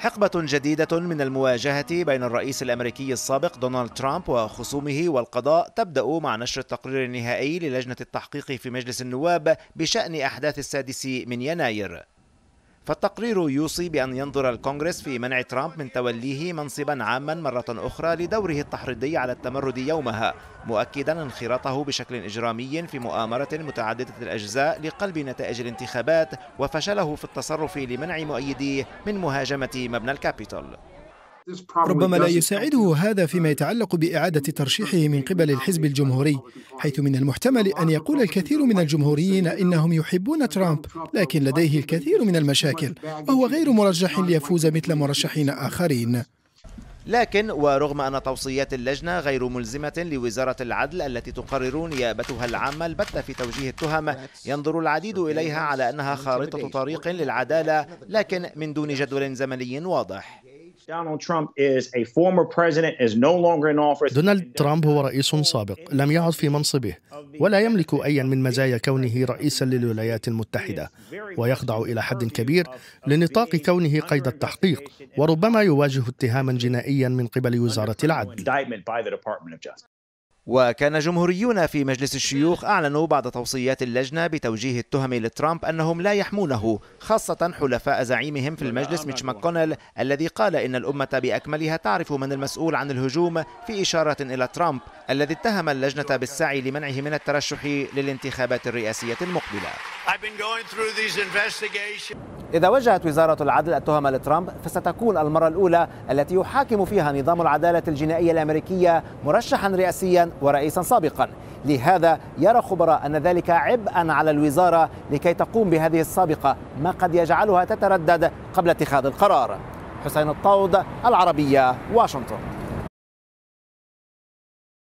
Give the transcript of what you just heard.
حقبة جديدة من المواجهة بين الرئيس الأمريكي السابق دونالد ترامب وخصومه والقضاء تبدأ مع نشر التقرير النهائي للجنة التحقيق في مجلس النواب بشأن أحداث السادس من يناير فالتقرير يوصي بأن ينظر الكونغرس في منع ترامب من توليه منصبا عاما مرة أخرى لدوره التحريضي على التمرد يومها مؤكدا انخراطه بشكل إجرامي في مؤامرة متعددة الأجزاء لقلب نتائج الانتخابات وفشله في التصرف لمنع مؤيديه من مهاجمة مبنى الكابيتول ربما لا يساعده هذا فيما يتعلق بإعادة ترشيحه من قبل الحزب الجمهوري حيث من المحتمل أن يقول الكثير من الجمهوريين إنهم يحبون ترامب لكن لديه الكثير من المشاكل وهو غير مرجح ليفوز مثل مرشحين آخرين لكن ورغم أن توصيات اللجنة غير ملزمة لوزارة العدل التي تقرر نيابتها العامة البتة في توجيه التهم ينظر العديد إليها على أنها خارطة طريق للعدالة لكن من دون جدول زمني واضح دونالد ترامب هو رئيس سابق لم يعد في منصبه ولا يملك أيا من مزايا كونه رئيسا للولايات المتحدة ويخضع إلى حد كبير لنطاق كونه قيد التحقيق وربما يواجه اتهاما جنائيا من قبل وزارة العدل وكان جمهوريون في مجلس الشيوخ أعلنوا بعد توصيات اللجنة بتوجيه التهم لترامب أنهم لا يحمونه خاصة حلفاء زعيمهم في المجلس ميتش ماكونيل الذي قال إن الأمة بأكملها تعرف من المسؤول عن الهجوم في إشارة إلى ترامب الذي اتهم اللجنة بالسعي لمنعه من الترشح للانتخابات الرئاسية المقبلة إذا وجهت وزارة العدل التهمة لترامب فستكون المرة الأولى التي يحاكم فيها نظام العدالة الجنائية الأمريكية مرشحا رئاسيا ورئيسا سابقا لهذا يرى خبراء أن ذلك عبئا على الوزارة لكي تقوم بهذه السابقة ما قد يجعلها تتردد قبل اتخاذ القرار حسين الطود العربية واشنطن